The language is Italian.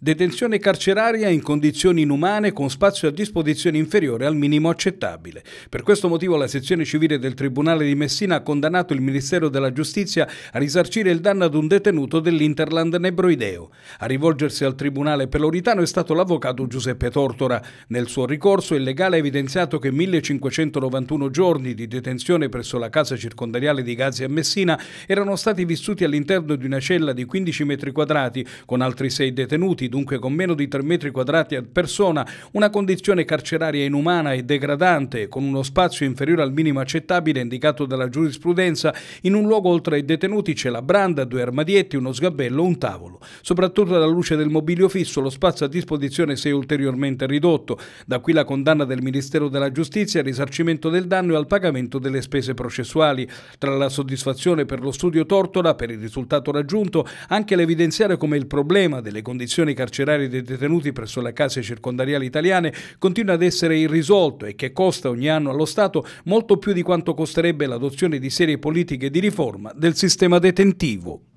Detenzione carceraria in condizioni inumane con spazio a disposizione inferiore al minimo accettabile. Per questo motivo la sezione civile del Tribunale di Messina ha condannato il Ministero della Giustizia a risarcire il danno ad un detenuto dell'Interland Nebroideo. A rivolgersi al Tribunale peloritano è stato l'avvocato Giuseppe Tortora. Nel suo ricorso il legale ha evidenziato che 1591 giorni di detenzione presso la casa circondariale di Gazi a Messina erano stati vissuti all'interno di una cella di 15 metri quadrati con altri sei detenuti dunque con meno di 3 metri quadrati a persona, una condizione carceraria inumana e degradante, con uno spazio inferiore al minimo accettabile indicato dalla giurisprudenza, in un luogo oltre ai detenuti c'è la branda, due armadietti, uno sgabello, un tavolo. Soprattutto alla luce del mobilio fisso, lo spazio a disposizione si è ulteriormente ridotto. Da qui la condanna del Ministero della Giustizia al risarcimento del danno e al pagamento delle spese processuali. Tra la soddisfazione per lo studio Tortola, per il risultato raggiunto, anche l'evidenziare come il problema delle condizioni carcerarie dei detenuti presso le case circondariali italiane continua ad essere irrisolto e che costa ogni anno allo Stato molto più di quanto costerebbe l'adozione di serie politiche di riforma del sistema detentivo.